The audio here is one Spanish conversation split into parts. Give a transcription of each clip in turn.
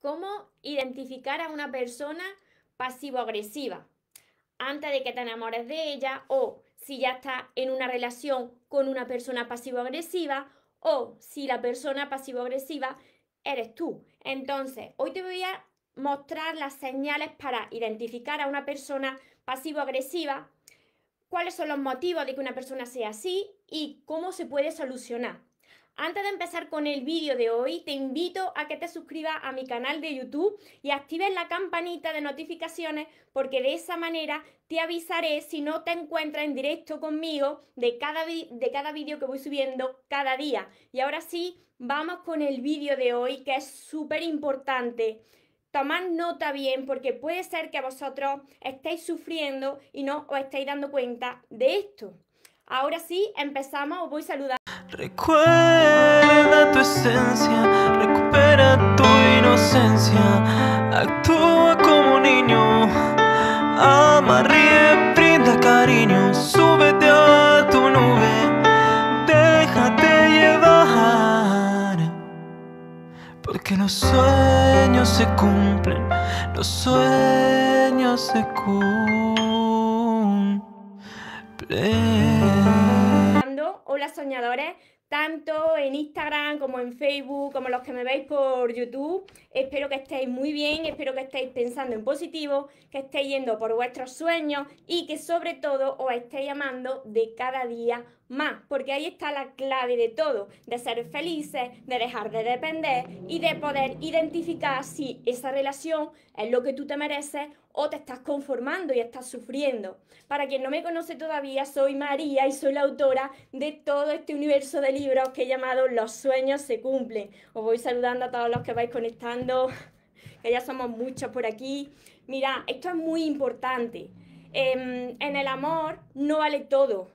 cómo identificar a una persona pasivo-agresiva antes de que te enamores de ella o si ya estás en una relación con una persona pasivo-agresiva o si la persona pasivo-agresiva eres tú. Entonces, hoy te voy a mostrar las señales para identificar a una persona pasivo-agresiva, cuáles son los motivos de que una persona sea así y cómo se puede solucionar. Antes de empezar con el vídeo de hoy, te invito a que te suscribas a mi canal de YouTube y actives la campanita de notificaciones porque de esa manera te avisaré si no te encuentras en directo conmigo de cada, de cada vídeo que voy subiendo cada día. Y ahora sí, vamos con el vídeo de hoy que es súper importante. Tomad nota bien porque puede ser que vosotros estéis sufriendo y no os estáis dando cuenta de esto. Ahora sí, empezamos, os voy saludando. Recuerda tu esencia, recupera tu inocencia, actúa como niño, ama, ríe, brinda cariño, súbete a tu nube, déjate llevar, porque los sueños se cumplen, los sueños se cumplen. Soñadores, tanto en Instagram como en Facebook, como los que me veis por YouTube. Espero que estéis muy bien, espero que estéis pensando en positivo, que estéis yendo por vuestros sueños y que sobre todo os estéis amando de cada día más, porque ahí está la clave de todo, de ser felices, de dejar de depender y de poder identificar si esa relación es lo que tú te mereces o te estás conformando y estás sufriendo. Para quien no me conoce todavía, soy María y soy la autora de todo este universo de libros que he llamado Los sueños se cumplen. Os voy saludando a todos los que vais conectando, que ya somos muchos por aquí. Mira, esto es muy importante. Em, en el amor no vale todo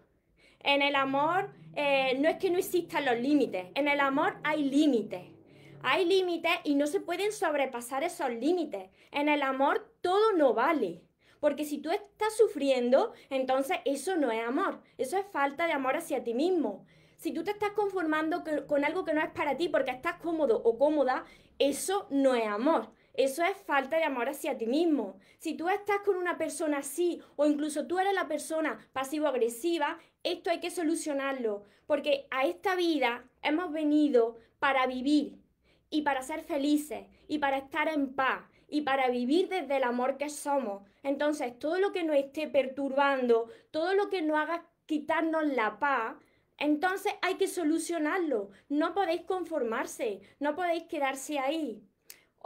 en el amor eh, no es que no existan los límites, en el amor hay límites. Hay límites y no se pueden sobrepasar esos límites. En el amor todo no vale. Porque si tú estás sufriendo, entonces eso no es amor. Eso es falta de amor hacia ti mismo. Si tú te estás conformando con algo que no es para ti porque estás cómodo o cómoda, eso no es amor. Eso es falta de amor hacia ti mismo. Si tú estás con una persona así o incluso tú eres la persona pasivo-agresiva, esto hay que solucionarlo, porque a esta vida hemos venido para vivir y para ser felices y para estar en paz y para vivir desde el amor que somos. Entonces, todo lo que nos esté perturbando, todo lo que nos haga quitarnos la paz, entonces hay que solucionarlo. No podéis conformarse, no podéis quedarse ahí.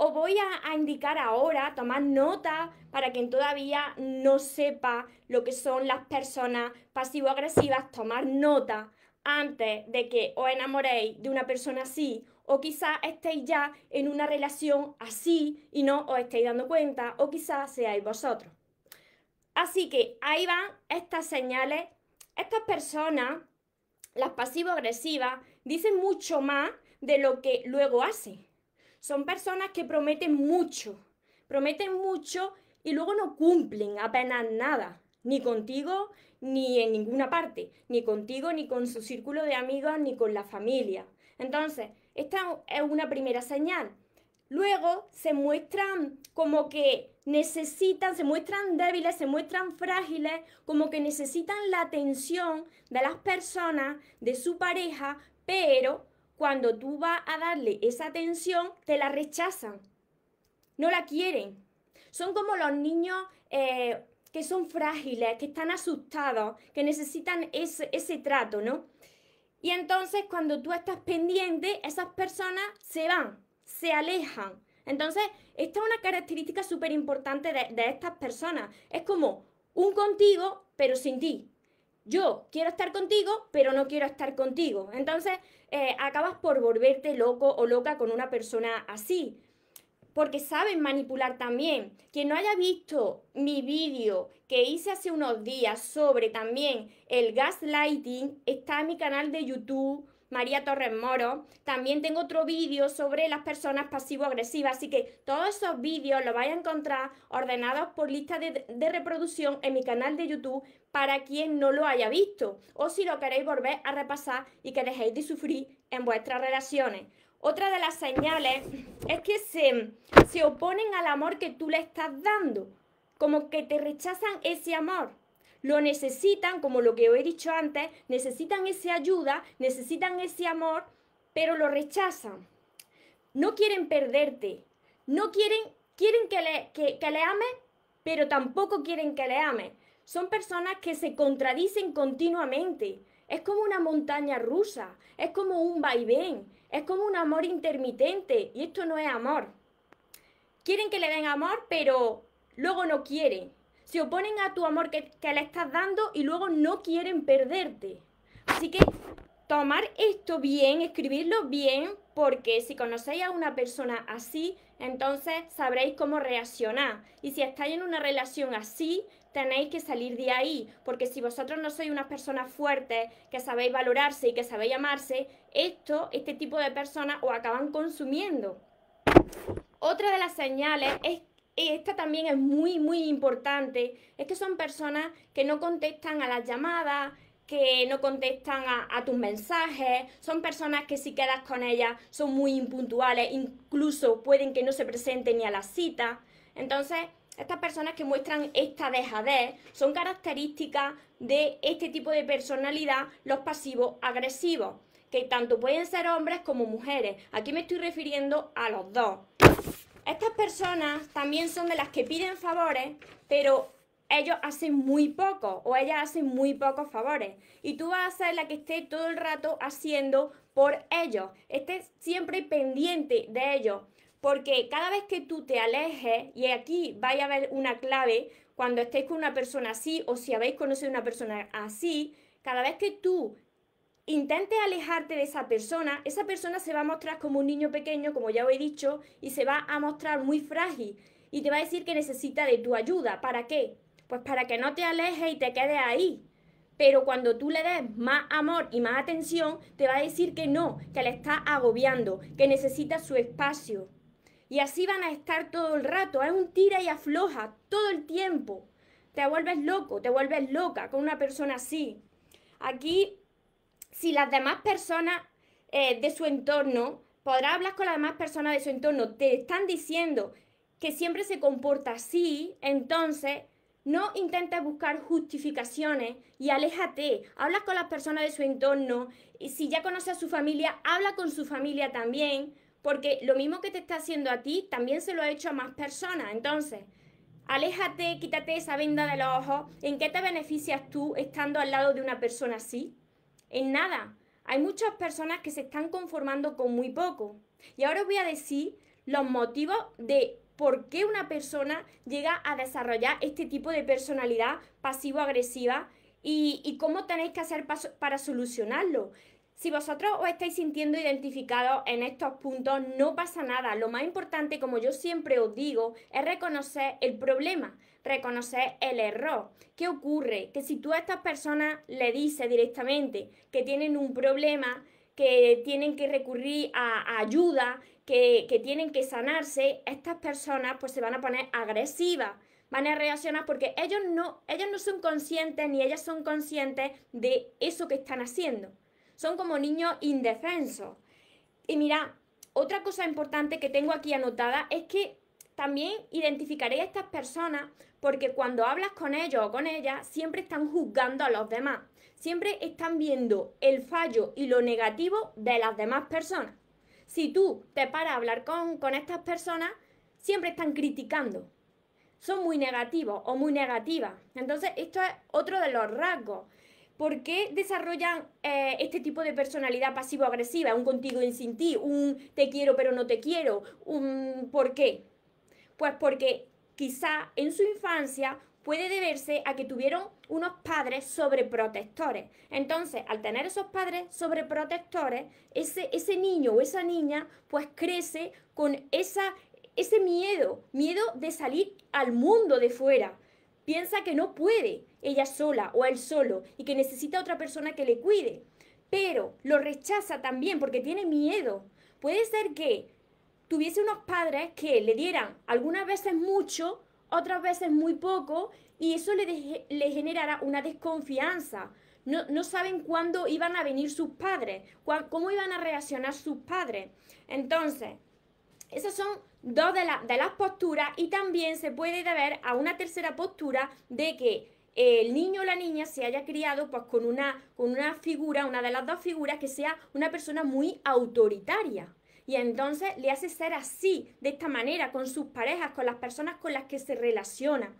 Os voy a, indicar ahora, tomar nota para quien todavía no sepa lo que son las personas pasivo-agresivas, tomar nota antes de que os enamoréis de una persona así o quizás estéis ya en una relación así y no os estéis dando cuenta o quizás seáis vosotros. Así que ahí van estas señales. Estas personas, las pasivo-agresivas, dicen mucho más de lo que luego hacen. Son personas que prometen mucho, prometen mucho y luego no cumplen apenas nada, ni contigo ni en ninguna parte, ni contigo ni con su círculo de amigos ni con la familia. Entonces, esta es una primera señal. Luego se muestran como que necesitan, se muestran débiles, se muestran frágiles, como que necesitan la atención de las personas, de su pareja, pero cuando tú vas a darle esa atención, te la rechazan, no la quieren. Son como los niños eh, que son frágiles, que están asustados, que necesitan ese, trato, ¿no? Y entonces cuando tú estás pendiente, esas personas se van, se alejan. Entonces, esta es una característica súper importante de estas personas. Es como un contigo, pero sin ti yo quiero estar contigo, pero no quiero estar contigo. Entonces, eh, acabas por volverte loco o loca con una persona así, porque saben manipular también. Quien no haya visto mi vídeo que hice hace unos días sobre también el gaslighting, está en mi canal de YouTube María Torres Moro. También tengo otro vídeo sobre las personas pasivo-agresivas, así que todos esos vídeos los vais a encontrar ordenados por lista de, reproducción en mi canal de YouTube para quien no lo haya visto o si lo queréis volver a repasar y que dejéis de sufrir en vuestras relaciones. Otra de las señales es que se, se oponen al amor que tú le estás dando, como que te rechazan ese amor lo necesitan, como lo que os he dicho antes, necesitan esa ayuda, necesitan ese amor, pero lo rechazan. No quieren perderte, no quieren, quieren que le, que, le pero tampoco quieren que le amen. Son personas que se contradicen continuamente. Es como una montaña rusa, es como un vaivén, es como un amor intermitente y esto no es amor. Quieren que le den amor, pero luego no quieren se oponen a tu amor que, le estás dando y luego no quieren perderte. Así que tomar esto bien, escribirlo bien, porque si conocéis a una persona así, entonces sabréis cómo reaccionar. Y si estáis en una relación así, tenéis que salir de ahí, porque si vosotros no sois unas personas fuertes, que sabéis valorarse y que sabéis amarse, esto, este tipo de personas os acaban consumiendo. Otra de las señales es esta también es muy, muy importante, es que son personas que no contestan a las llamadas, que no contestan a, tus mensajes, son personas que si quedas con ellas son muy impuntuales, incluso pueden que no se presenten ni a la cita. Entonces, estas personas que muestran esta dejadez son características de este tipo de personalidad, los pasivos agresivos, que tanto pueden ser hombres como mujeres. Aquí me estoy refiriendo a los dos. Estas personas también son de las que piden favores, pero ellos hacen muy poco o ellas hacen muy pocos favores. Y tú vas a ser la que esté todo el rato haciendo por ellos. Estés siempre pendiente de ellos. Porque cada vez que tú te alejes, y aquí vaya a haber una clave, cuando estéis con una persona así o si habéis conocido a una persona así, cada vez que tú Intente alejarte de esa persona, esa persona se va a mostrar como un niño pequeño, como ya os he dicho, y se va a mostrar muy frágil y te va a decir que necesita de tu ayuda. ¿Para qué? Pues para que no te alejes y te quedes ahí. Pero cuando tú le des más amor y más atención, te va a decir que no, que le está agobiando, que necesita su espacio. Y así van a estar todo el rato, es un tira y afloja todo el tiempo. Te vuelves loco, te vuelves loca con una persona así. Aquí si las demás personas eh, de su entorno, podrá hablar con las demás personas de su entorno, te están diciendo que siempre se comporta así, entonces no intentes buscar justificaciones y aléjate. Habla con las personas de su entorno. Y si ya conoces a su familia, habla con su familia también. Porque lo mismo que te está haciendo a ti, también se lo ha hecho a más personas. Entonces, aléjate, quítate esa venda de los ojos. ¿En qué te beneficias tú estando al lado de una persona así? en nada. Hay muchas personas que se están conformando con muy poco. Y ahora os voy a decir los motivos de por qué una persona llega a desarrollar este tipo de personalidad pasivo-agresiva y, cómo tenéis que hacer para solucionarlo. Si vosotros os estáis sintiendo identificados en estos puntos, no pasa nada. Lo más importante, como yo siempre os digo, es reconocer el problema reconocer el error. ¿Qué ocurre? Que si tú a estas personas le dices directamente que tienen un problema, que tienen que recurrir a, ayuda, que, tienen que sanarse, estas personas pues se van a poner agresivas, van a reaccionar porque ellos no, ellos no son conscientes ni ellas son conscientes de eso que están haciendo. Son como niños indefensos. Y mira, otra cosa importante que tengo aquí anotada es que también identificaré a estas personas porque cuando hablas con ellos o con ellas, siempre están juzgando a los demás, siempre están viendo el fallo y lo negativo de las demás personas. Si tú te paras a hablar con, estas personas, siempre están criticando, son muy negativos o muy negativas. Entonces, esto es otro de los rasgos. ¿Por qué desarrollan eh, este tipo de personalidad pasivo-agresiva? Un contigo y sin ti, un te quiero pero no te quiero, un ¿por qué? Pues porque quizá en su infancia puede deberse a que tuvieron unos padres sobreprotectores. Entonces, al tener esos padres sobreprotectores, ese, ese niño o esa niña pues crece con esa, ese miedo, miedo de salir al mundo de fuera. Piensa que no puede ella sola o él solo y que necesita otra persona que le cuide, pero lo rechaza también porque tiene miedo. Puede ser que tuviese unos padres que le dieran algunas veces mucho, otras veces muy poco, y eso le, le generara una desconfianza. No, saben cuándo iban a venir sus padres, cómo iban a reaccionar sus padres. Entonces, esas son dos de, las posturas y también se puede deber a una tercera postura de que el niño o la niña se haya criado pues, con, una, con una figura, una de las dos figuras que sea una persona muy autoritaria. Y entonces le hace ser así, de esta manera, con sus parejas, con las personas con las que se relaciona.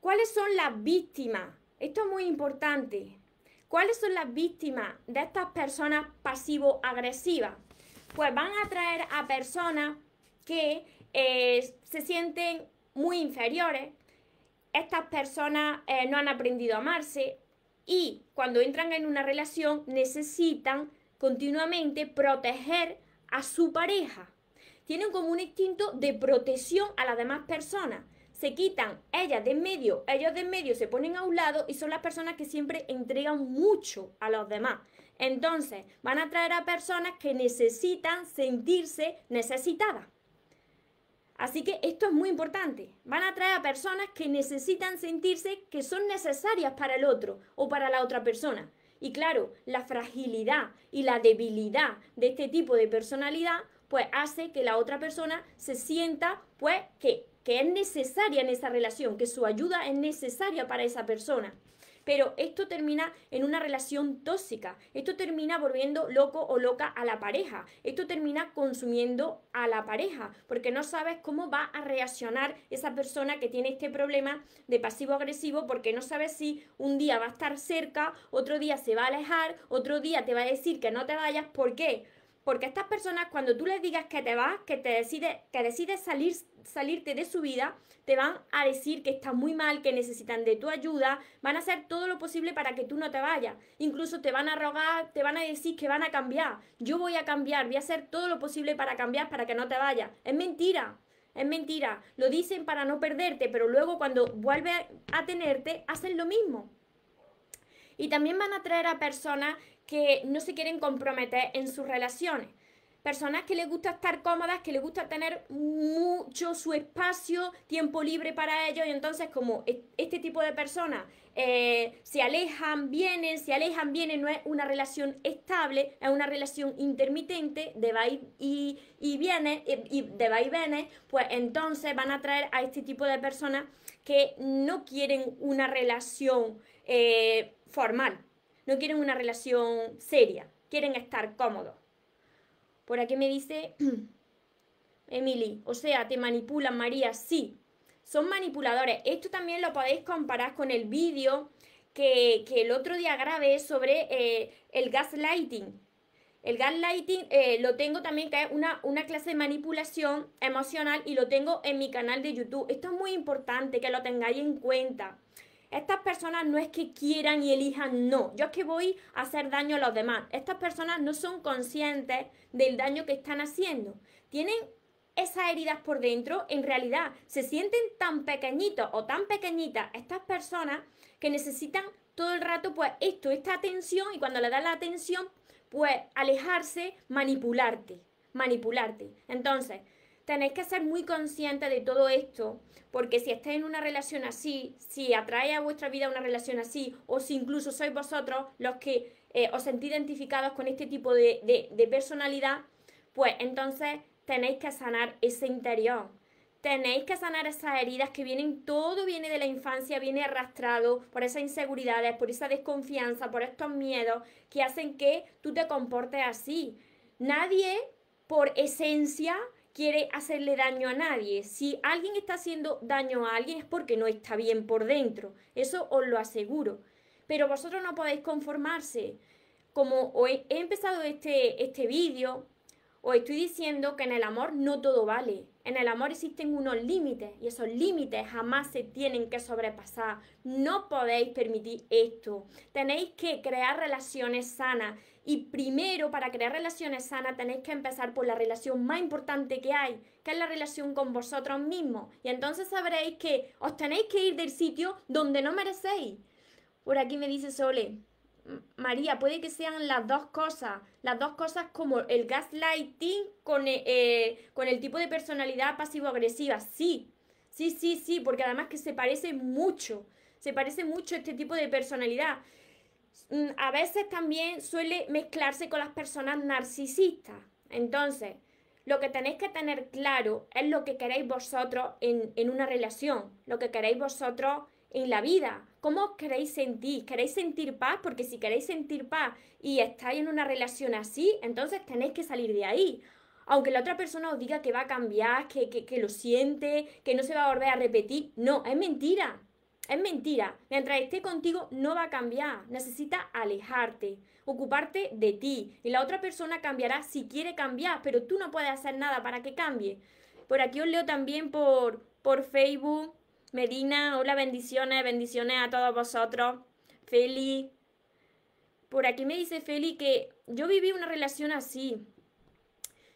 ¿Cuáles son las víctimas? Esto es muy importante. ¿Cuáles son las víctimas de estas personas pasivo-agresivas? Pues van a atraer a personas que eh, se sienten muy inferiores. Estas personas eh, no han aprendido a amarse y cuando entran en una relación necesitan continuamente proteger a su pareja. Tienen como un instinto de protección a las demás personas. Se quitan ellas de en medio, ellos de en medio se ponen a un lado y son las personas que siempre entregan mucho a los demás. Entonces van a atraer a personas que necesitan sentirse necesitadas. Así que esto es muy importante. Van a atraer a personas que necesitan sentirse que son necesarias para el otro o para la otra persona. Y claro, la fragilidad y la debilidad de este tipo de personalidad, pues hace que la otra persona se sienta, pues, que, que es necesaria en esa relación, que su ayuda es necesaria para esa persona pero esto termina en una relación tóxica, esto termina volviendo loco o loca a la pareja, esto termina consumiendo a la pareja, porque no sabes cómo va a reaccionar esa persona que tiene este problema de pasivo-agresivo, porque no sabes si un día va a estar cerca, otro día se va a alejar, otro día te va a decir que no te vayas, ¿por qué? Porque estas personas, cuando tú les digas que te vas, que te decides, que decides salir, salirte de su vida, te van a decir que estás muy mal, que necesitan de tu ayuda, van a hacer todo lo posible para que tú no te vayas. Incluso te van a rogar, te van a decir que van a cambiar. Yo voy a cambiar, voy a hacer todo lo posible para cambiar, para que no te vayas. Es mentira. Es mentira, lo dicen para no perderte, pero luego cuando vuelve a tenerte, hacen lo mismo. Y también van a traer a personas que no se quieren comprometer en sus relaciones. Personas que les gusta estar cómodas, que les gusta tener mucho su espacio, tiempo libre para ellos. Y entonces, como e-, este tipo de personas eh, se alejan, vienen, se alejan, vienen, no es una relación estable, es una relación intermitente de va y, viene, de va y pues entonces van a traer a este tipo de personas que no quieren una relación eh, formal no quieren una relación seria, quieren estar cómodos. Por aquí me dice Emily, o sea, te manipulan María, sí, son manipuladores. Esto también lo podéis comparar con el vídeo que, el otro día grabé sobre eh, el gaslighting. El gaslighting eh, lo tengo también, que es una, una, clase de manipulación emocional y lo tengo en mi canal de YouTube. Esto es muy importante que lo tengáis en cuenta. Estas personas no es que quieran y elijan, no. Yo es que voy a hacer daño a los demás. Estas personas no son conscientes del daño que están haciendo. Tienen esas heridas por dentro, en realidad se sienten tan pequeñitos o tan pequeñitas estas personas que necesitan todo el rato pues esto, esta atención y cuando le dan la atención pues alejarse, manipularte, manipularte. Entonces, Tenéis que ser muy conscientes de todo esto, porque si estáis en una relación así, si atrae a vuestra vida una relación así, o si incluso sois vosotros los que eh, os sentís identificados con este tipo de, de personalidad, pues entonces tenéis que sanar ese interior. Tenéis que sanar esas heridas que vienen, todo viene de la infancia, viene arrastrado por esas inseguridades, por esa desconfianza, por estos miedos que hacen que tú te comportes así. Nadie, por esencia, quiere hacerle daño a nadie. Si alguien está haciendo daño a alguien es porque no está bien por dentro. Eso os lo aseguro. Pero vosotros no podéis conformarse. Como he empezado este, este vídeo, os estoy diciendo que en el amor no todo vale. En el amor existen unos límites y esos límites jamás se tienen que sobrepasar. No podéis permitir esto. Tenéis que crear relaciones sanas y primero para crear relaciones sanas tenéis que empezar por la relación más importante que hay, que es la relación con vosotros mismos. Y entonces sabréis que os tenéis que ir del sitio donde no merecéis. Por aquí me dice Sole, María, puede que sean las dos cosas, las dos cosas como el gaslighting eh, eh, con, el, tipo de personalidad pasivo-agresiva, sí, sí, sí, sí, porque además que se parece mucho, se parece mucho este tipo de personalidad. Mm, a veces también suele mezclarse con las personas narcisistas. Entonces, lo que tenéis que tener claro es lo que queréis vosotros en una relación, lo que queréis vosotros en la vida. ¿Cómo queréis sentir? ¿Queréis sentir paz? Porque si queréis sentir paz y estáis en una relación así, entonces tenéis que salir de ahí. Aunque la otra persona os diga que va a cambiar, que, lo siente, que no se va a volver a repetir. No, es mentira. Es mentira. Mientras esté contigo no va a cambiar. Necesita alejarte, ocuparte de ti. Y la otra persona cambiará si quiere cambiar, pero tú no puedes hacer nada para que cambie. Por aquí os leo también por, por Facebook Medina, hola, bendiciones, bendiciones a todos vosotros. Feli. Por aquí me dice Feli que yo viví una relación así.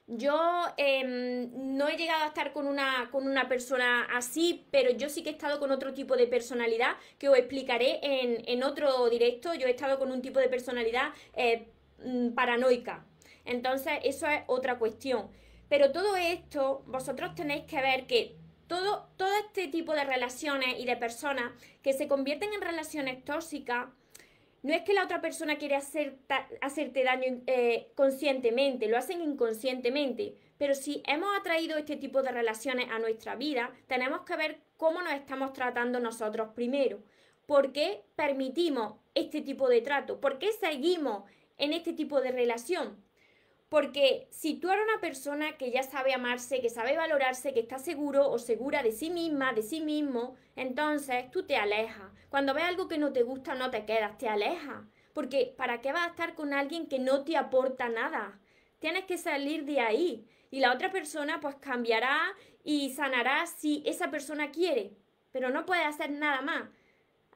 Yo em, no he llegado a estar con una, con una persona así, pero yo sí que he estado con otro tipo de personalidad que os explicaré en, otro directo. Yo he estado con un tipo de personalidad eh, mm, paranoica. Entonces, eso es otra cuestión. Pero todo esto, vosotros tenéis que ver que todo, este tipo de relaciones y de personas que se convierten en relaciones tóxicas, no es que la otra persona quiera hacerte daño eh, conscientemente, lo hacen inconscientemente. Pero si hemos atraído este tipo de relaciones a nuestra vida, tenemos que ver cómo nos estamos tratando nosotros primero. ¿Por qué permitimos este tipo de trato? ¿Por qué seguimos en este tipo de relación? Porque si tú eres una persona que ya sabe amarse, que sabe valorarse, que está seguro o segura de sí misma, de sí mismo, entonces tú te alejas. Cuando ves algo que no te gusta, no te quedas, te alejas. Porque ¿para qué vas a estar con alguien que no te aporta nada? Tienes que salir de ahí. Y la otra persona pues cambiará y sanará si esa persona quiere. Pero no puede hacer nada más.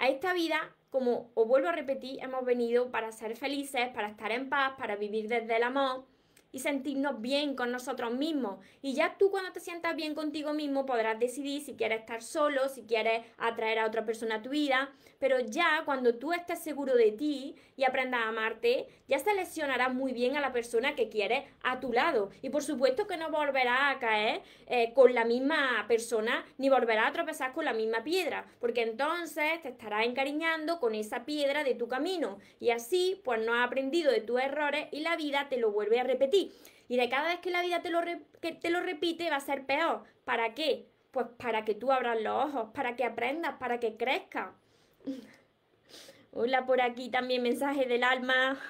A esta vida como os vuelvo a repetir, hemos venido para ser felices, para estar en paz, para vivir desde el amor, y sentirnos bien con nosotros mismos. Y ya tú cuando te sientas bien contigo mismo podrás decidir si quieres estar solo, si quieres atraer a otra persona a tu vida, pero ya cuando tú estés seguro de ti y aprendas a amarte, ya seleccionarás muy bien a la persona que quieres a tu lado. Y por supuesto que no volverás a caer eh, con la misma persona ni volverás a tropezar con la misma piedra, porque entonces te estarás encariñando con esa piedra de tu camino y así pues no has aprendido de tus errores y la vida te lo vuelve a repetir. Y de cada vez que la vida te lo, te lo repite va a ser peor. ¿Para qué? Pues para que tú abras los ojos, para que aprendas, para que crezcas. Hola, por aquí también mensaje del alma.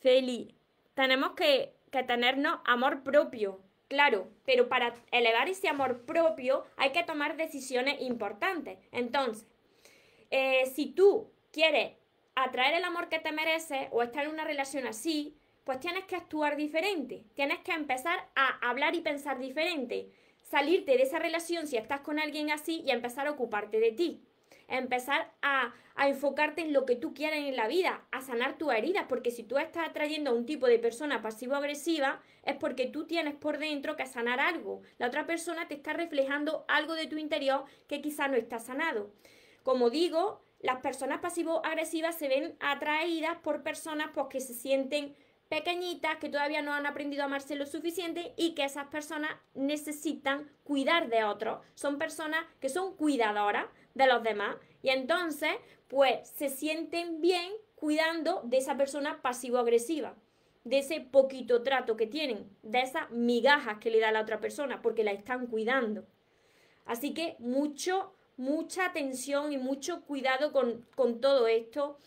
Feli, tenemos que, que tenernos amor propio, claro, pero para elevar ese amor propio hay que tomar decisiones importantes. Entonces, eh, si tú quieres atraer el amor que te mereces o estar en una relación así, pues tienes que actuar diferente, tienes que empezar a hablar y pensar diferente, salirte de esa relación si estás con alguien así y empezar a ocuparte de ti, empezar a, enfocarte en lo que tú quieres en la vida, a sanar tus heridas, porque si tú estás atrayendo a un tipo de persona pasivo-agresiva es porque tú tienes por dentro que sanar algo, la otra persona te está reflejando algo de tu interior que quizá no está sanado. Como digo, las personas pasivo-agresivas se ven atraídas por personas pues, que se sienten pequeñitas que todavía no han aprendido a amarse lo suficiente y que esas personas necesitan cuidar de otros. Son personas que son cuidadoras de los demás y entonces pues se sienten bien cuidando de esa persona pasivo-agresiva, de ese poquito trato que tienen, de esas migajas que le da la otra persona porque la están cuidando. Así que mucho, mucha atención y mucho cuidado con, con todo esto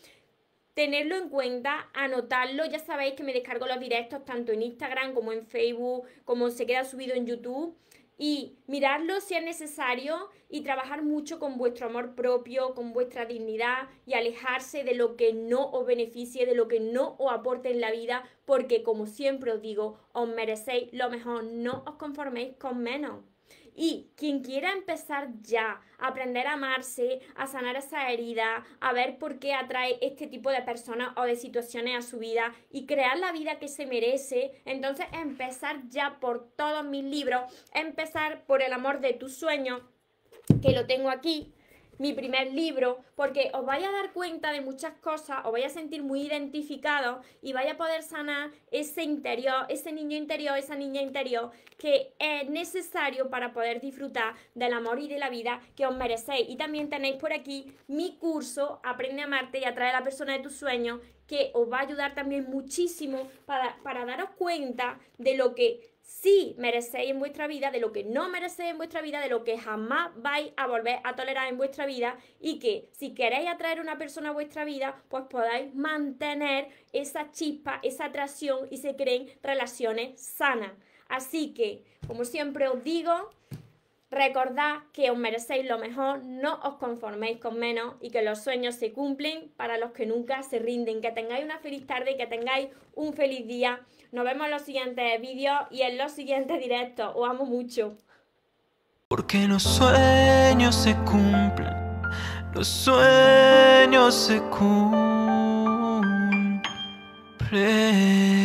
tenerlo en cuenta, anotarlo. Ya sabéis que me descargo los directos tanto en Instagram como en Facebook, como se queda subido en YouTube. Y mirarlo si es necesario y trabajar mucho con vuestro amor propio, con vuestra dignidad y alejarse de lo que no os beneficie, de lo que no os aporte en la vida, porque como siempre os digo, os merecéis lo mejor, no os conforméis con menos. Y quien quiera empezar ya a aprender a amarse, a sanar esa herida, a ver por qué atrae este tipo de personas o de situaciones a su vida y crear la vida que se merece, entonces empezar ya por todos mis libros, empezar por el amor de tu sueño que lo tengo aquí mi primer libro, porque os vais a dar cuenta de muchas cosas, os vais a sentir muy identificado y vais a poder sanar ese interior, ese niño interior, esa niña interior que es necesario para poder disfrutar del amor y de la vida que os merecéis. Y también tenéis por aquí mi curso Aprende a amarte y atrae a la persona de tus sueños que os va a ayudar también muchísimo para, para daros cuenta de lo que si merecéis en vuestra vida, de lo que no merecéis en vuestra vida, de lo que jamás vais a volver a tolerar en vuestra vida y que si queréis atraer una persona a vuestra vida, pues podáis mantener esa chispa, esa atracción y se creen relaciones sanas. Así que, como siempre os digo, Recordad que os merecéis lo mejor, no os conforméis con menos y que los sueños se cumplen para los que nunca se rinden. Que tengáis una feliz tarde y que tengáis un feliz día. Nos vemos en los siguientes vídeos y en los siguientes directos. Os amo mucho. Porque los sueños se cumplen, los sueños se cumplen.